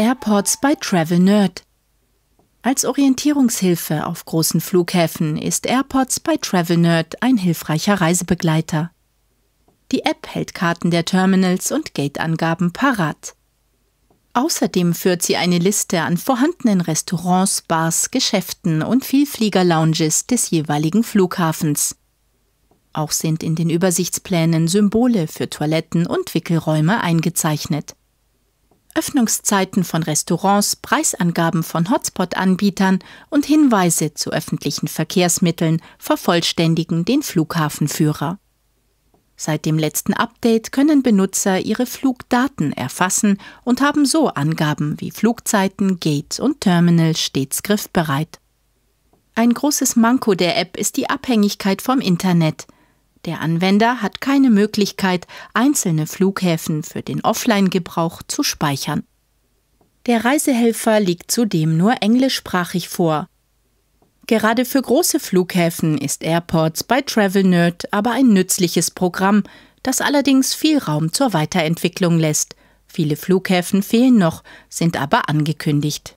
Airports bei Travel Nerd. Als Orientierungshilfe auf großen Flughäfen ist Airports bei Travel Nerd ein hilfreicher Reisebegleiter. Die App hält Karten der Terminals und Gateangaben parat. Außerdem führt sie eine Liste an vorhandenen Restaurants, Bars, Geschäften und Vielfliegerlounges des jeweiligen Flughafens. Auch sind in den Übersichtsplänen Symbole für Toiletten und Wickelräume eingezeichnet. Öffnungszeiten von Restaurants, Preisangaben von Hotspot-Anbietern und Hinweise zu öffentlichen Verkehrsmitteln vervollständigen den Flughafenführer. Seit dem letzten Update können Benutzer ihre Flugdaten erfassen und haben so Angaben wie Flugzeiten, Gates und Terminal stets griffbereit. Ein großes Manko der App ist die Abhängigkeit vom Internet – der Anwender hat keine Möglichkeit, einzelne Flughäfen für den Offline-Gebrauch zu speichern. Der Reisehelfer liegt zudem nur englischsprachig vor. Gerade für große Flughäfen ist Airports bei TravelNerd aber ein nützliches Programm, das allerdings viel Raum zur Weiterentwicklung lässt. Viele Flughäfen fehlen noch, sind aber angekündigt.